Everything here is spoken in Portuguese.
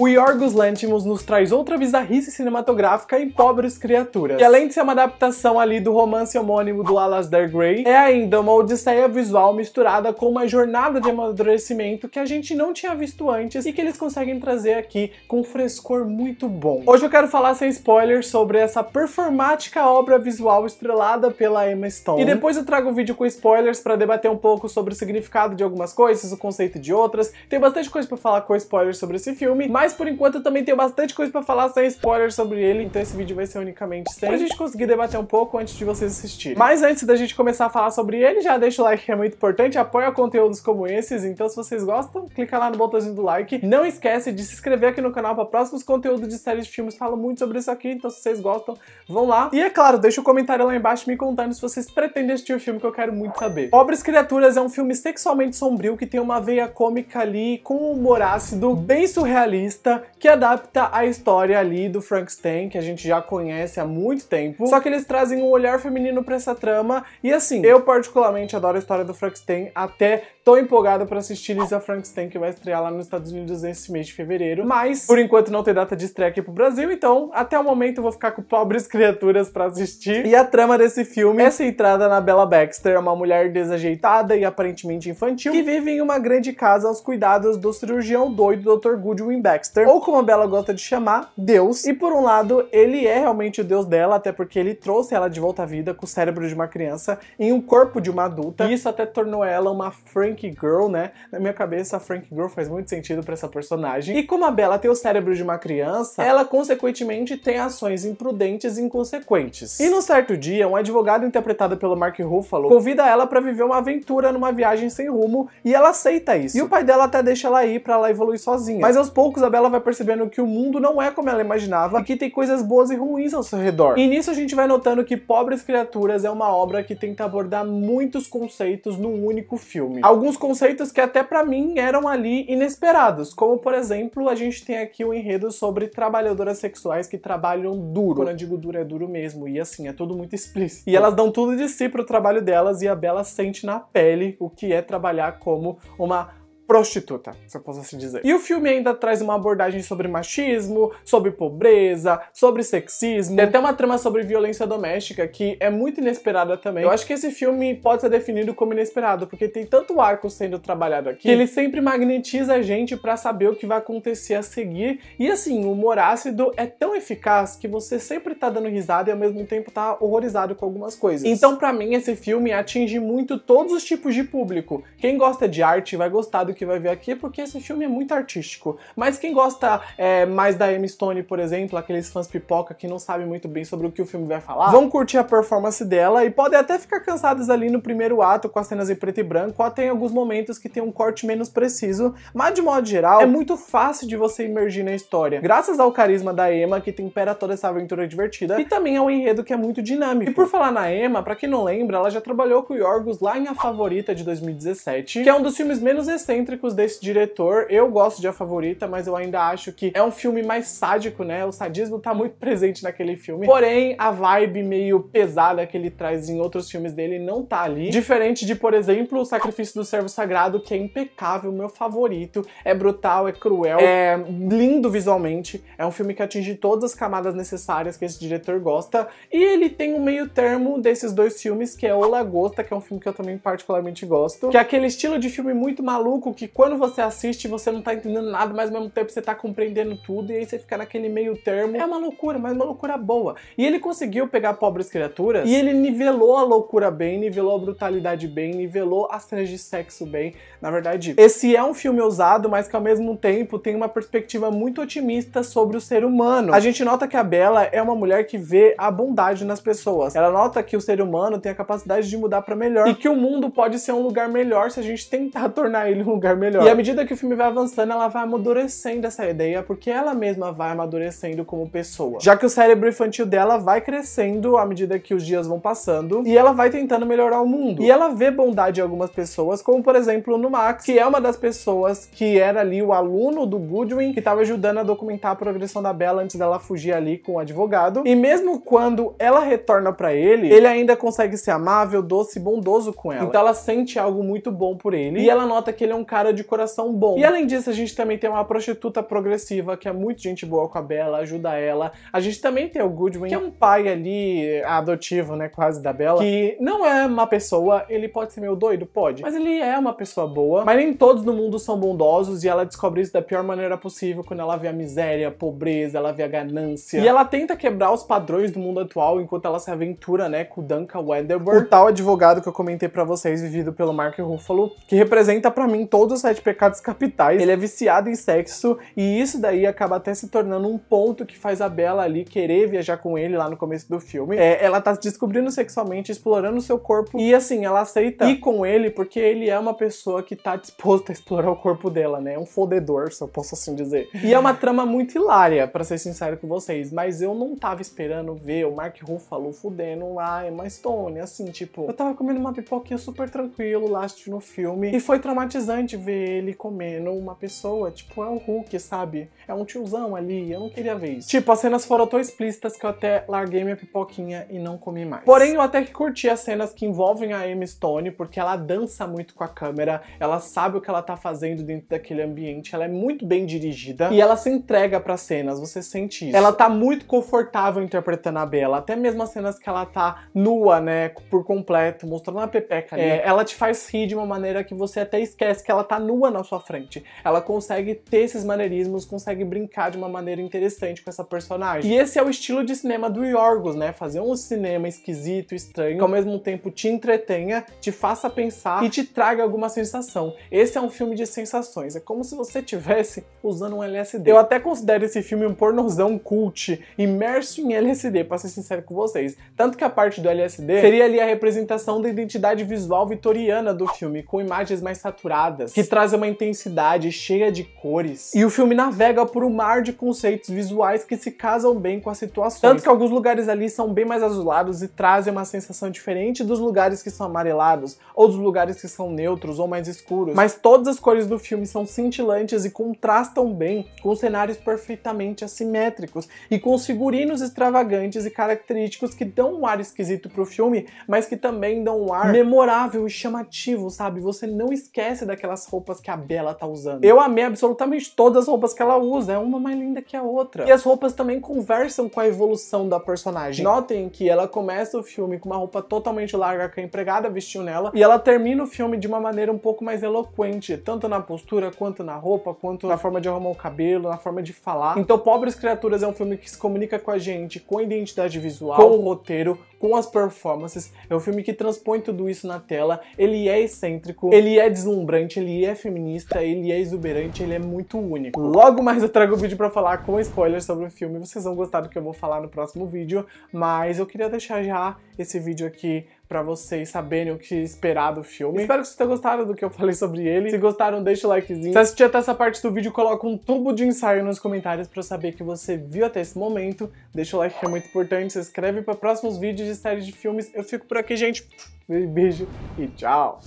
O Yorgos Lanthimos nos traz outra bizarrice cinematográfica em Pobres Criaturas. E além de ser uma adaptação ali do romance homônimo do Alasdair Gray, é ainda uma odisseia visual misturada com uma jornada de amadurecimento que a gente não tinha visto antes e que eles conseguem trazer aqui com um frescor muito bom. Hoje eu quero falar sem spoilers sobre essa performática obra visual estrelada pela Emma Stone. E depois eu trago um vídeo com spoilers para debater um pouco sobre o significado de algumas coisas, o conceito de outras. Tem bastante coisa para falar com spoilers sobre esse filme, mas mas por enquanto eu também tenho bastante coisa para falar sem spoiler sobre ele, então esse vídeo vai ser unicamente sem. Pra gente conseguir debater um pouco antes de vocês assistirem. Mas antes da gente começar a falar sobre ele, já deixa o like que é muito importante, apoia conteúdos como esses, então se vocês gostam, clica lá no botãozinho do like. Não esquece de se inscrever aqui no canal para próximos conteúdos de séries de filmes, falo muito sobre isso aqui, então se vocês gostam, vão lá. E é claro, deixa o um comentário lá embaixo me contando se vocês pretendem assistir o filme que eu quero muito saber. Pobres Criaturas é um filme sexualmente sombrio que tem uma veia cômica ali com humor ácido, bem surrealista, realista que adapta a história ali do Frankenstein, que a gente já conhece há muito tempo. Só que eles trazem um olhar feminino para essa trama e assim, eu particularmente adoro a história do Frankenstein até Tô empolgada para assistir Lisa Frankenstein, que vai estrear lá nos Estados Unidos nesse mês de fevereiro. Mas, por enquanto, não tem data de estreia aqui pro Brasil, então, até o momento, eu vou ficar com pobres criaturas para assistir. E a trama desse filme é centrada na Bella Baxter, uma mulher desajeitada e aparentemente infantil, que vive em uma grande casa aos cuidados do cirurgião doido Dr. Goodwin Baxter, ou como a Bella gosta de chamar, Deus. E por um lado, ele é realmente o Deus dela, até porque ele trouxe ela de volta à vida com o cérebro de uma criança em um corpo de uma adulta, e isso até tornou ela uma friend Frank Girl, né? Na minha cabeça, a Frank Girl faz muito sentido para essa personagem. E como a Bella tem o cérebro de uma criança, ela consequentemente tem ações imprudentes e inconsequentes. E num certo dia, um advogado interpretado pelo Mark Ruffalo convida ela para viver uma aventura numa viagem sem rumo e ela aceita isso. E o pai dela até deixa ela ir para ela evoluir sozinha. Mas aos poucos a Bella vai percebendo que o mundo não é como ela imaginava e que tem coisas boas e ruins ao seu redor. E nisso a gente vai notando que Pobres Criaturas é uma obra que tenta abordar muitos conceitos num único filme. Alguns alguns conceitos que até para mim eram ali inesperados, como por exemplo, a gente tem aqui um enredo sobre trabalhadoras sexuais que trabalham duro. Quando eu digo duro, é duro mesmo, e assim, é tudo muito explícito. E elas dão tudo de si pro trabalho delas e a Bela sente na pele o que é trabalhar como uma prostituta, se eu posso assim dizer. E o filme ainda traz uma abordagem sobre machismo, sobre pobreza, sobre sexismo, tem até uma trama sobre violência doméstica que é muito inesperada também. Eu acho que esse filme pode ser definido como inesperado, porque tem tanto arco sendo trabalhado aqui, que ele sempre magnetiza a gente para saber o que vai acontecer a seguir. E assim, o humor ácido é tão eficaz que você sempre tá dando risada e ao mesmo tempo tá horrorizado com algumas coisas. Então, para mim, esse filme atinge muito todos os tipos de público. Quem gosta de arte vai gostar do que que vai ver aqui, porque esse filme é muito artístico. Mas quem gosta é, mais da Emma Stone, por exemplo, aqueles fãs pipoca que não sabem muito bem sobre o que o filme vai falar, vão curtir a performance dela e podem até ficar cansados ali no primeiro ato com as cenas em preto e branco, ou até em alguns momentos que tem um corte menos preciso, mas de modo geral, é muito fácil de você imergir na história, graças ao carisma da Emma que tempera toda essa aventura divertida e também é um enredo que é muito dinâmico. E por falar na Emma, para quem não lembra, ela já trabalhou com o Yorgos lá em A Favorita de 2017, que é um dos filmes menos recentes excêntricos desse diretor. Eu gosto de A Favorita, mas eu ainda acho que é um filme mais sádico, né? O sadismo tá muito presente naquele filme. Porém, a vibe meio pesada que ele traz em outros filmes dele não tá ali. Diferente de, por exemplo, O Sacrifício do Servo Sagrado, que é impecável, meu favorito. É brutal, é cruel, é lindo visualmente. É um filme que atinge todas as camadas necessárias que esse diretor gosta. E ele tem um meio termo desses dois filmes, que é O Lagosta, que é um filme que eu também particularmente gosto. Que é aquele estilo de filme muito maluco que quando você assiste, você não tá entendendo nada, mas ao mesmo tempo você tá compreendendo tudo, e aí você fica naquele meio termo. É uma loucura, mas uma loucura boa. E ele conseguiu pegar pobres criaturas e ele nivelou a loucura bem, nivelou a brutalidade bem, nivelou as cenas de sexo bem. Na verdade, esse é um filme ousado, mas que ao mesmo tempo tem uma perspectiva muito otimista sobre o ser humano. A gente nota que a Bela é uma mulher que vê a bondade nas pessoas. Ela nota que o ser humano tem a capacidade de mudar para melhor e que o mundo pode ser um lugar melhor se a gente tentar tornar ele um lugar melhor. E à medida que o filme vai avançando, ela vai amadurecendo essa ideia, porque ela mesma vai amadurecendo como pessoa. Já que o cérebro infantil dela vai crescendo à medida que os dias vão passando, e ela vai tentando melhorar o mundo. E ela vê bondade em algumas pessoas, como por exemplo no Max, que é uma das pessoas que era ali o aluno do Goodwin, que estava ajudando a documentar a progressão da Bella antes dela fugir ali com o advogado. E mesmo quando ela retorna para ele, ele ainda consegue ser amável, doce e bondoso com ela. Então ela sente algo muito bom por ele. E ela nota que ele é um cara de coração bom. E além disso, a gente também tem uma prostituta progressiva, que é muito gente boa com a Bela, ajuda ela. A gente também tem o Goodwin, é que é um pai ali adotivo, né, quase da Bela, que não é uma pessoa, ele pode ser meio doido, pode, mas ele é uma pessoa boa. Mas nem todos no mundo são bondosos e ela descobre isso da pior maneira possível quando ela vê a miséria, a pobreza, ela vê a ganância. E ela tenta quebrar os padrões do mundo atual enquanto ela se aventura, né, com o Duncan Wedderburn, o tal advogado que eu comentei para vocês, vivido pelo Mark Ruffalo, que representa para mim todo todos os sete pecados capitais. Ele é viciado em sexo e isso daí acaba até se tornando um ponto que faz a Bela ali querer viajar com ele lá no começo do filme. É, ela tá se descobrindo sexualmente, explorando o seu corpo e assim, ela aceita ir com ele porque ele é uma pessoa que tá disposta a explorar o corpo dela, né? Um fodedor, se eu posso assim dizer. E é uma trama muito hilária, para ser sincero com vocês, mas eu não tava esperando ver o Mark Ruffalo fudendo lá em Emma Stone, assim, tipo, eu tava comendo uma pipoquinha super tranquilo lá no filme e foi traumatizante gente vê ele comendo uma pessoa, tipo, é um Hulk, sabe? É um tiozão ali, eu não queria ver isso. Tipo, as cenas foram tão explícitas que eu até larguei minha pipoquinha e não comi mais. Porém, eu até que curti as cenas que envolvem a Amy Stone, porque ela dança muito com a câmera, ela sabe o que ela tá fazendo dentro daquele ambiente, ela é muito bem dirigida e ela se entrega para cenas, você sente isso. Ela tá muito confortável interpretando a Bela, até mesmo as cenas que ela tá nua, né, por completo, mostrando a pepeca ali. É, ela te faz rir de uma maneira que você até esquece que ela ela tá nua na sua frente. Ela consegue ter esses maneirismos, consegue brincar de uma maneira interessante com essa personagem. E esse é o estilo de cinema do Yorgos, né? Fazer um cinema esquisito, estranho, que ao mesmo tempo te entretenha, te faça pensar e te traga alguma sensação. Esse é um filme de sensações. É como se você tivesse usando um LSD. Eu até considero esse filme um pornozão cult, imerso em LSD, pra ser sincero com vocês. Tanto que a parte do LSD seria ali a representação da identidade visual vitoriana do filme, com imagens mais saturadas, que traz uma intensidade cheia de cores. E o filme navega por um mar de conceitos visuais que se casam bem com a situação. Tanto que alguns lugares ali são bem mais azulados e trazem uma sensação diferente dos lugares que são amarelados, ou dos lugares que são neutros ou mais escuros. Mas todas as cores do filme são cintilantes e contrastam bem com cenários perfeitamente assimétricos e com os figurinos extravagantes e característicos que dão um ar esquisito pro filme, mas que também dão um ar memorável e chamativo, sabe? Você não esquece daquela aquelas roupas que a Bela tá usando. Eu amei absolutamente todas as roupas que ela usa, é uma mais linda que a outra. E as roupas também conversam com a evolução da personagem. Notem que ela começa o filme com uma roupa totalmente larga que a empregada vestiu nela, e ela termina o filme de uma maneira um pouco mais eloquente, tanto na postura, quanto na roupa, quanto na forma de arrumar o cabelo, na forma de falar. Então, Pobres Criaturas é um filme que se comunica com a gente, com a identidade visual, com o roteiro, com as performances. É um filme que transpõe tudo isso na tela. Ele é excêntrico, ele é deslumbrante, ele é feminista, ele é exuberante, ele é muito único. Logo mais eu trago o vídeo para falar com spoilers sobre o filme. Vocês vão gostar do que eu vou falar no próximo vídeo, mas eu queria deixar já esse vídeo aqui para vocês saberem o que esperar do filme. Espero que vocês tenham gostado do que eu falei sobre ele. Se gostaram, deixa o likezinho. Se assistiu até essa parte do vídeo, coloca um tubo de ensaio nos comentários para saber que você viu até esse momento. Deixa o like que é muito importante, se inscreve para próximos vídeos de séries de filmes. Eu fico por aqui, gente. Beijo e tchau!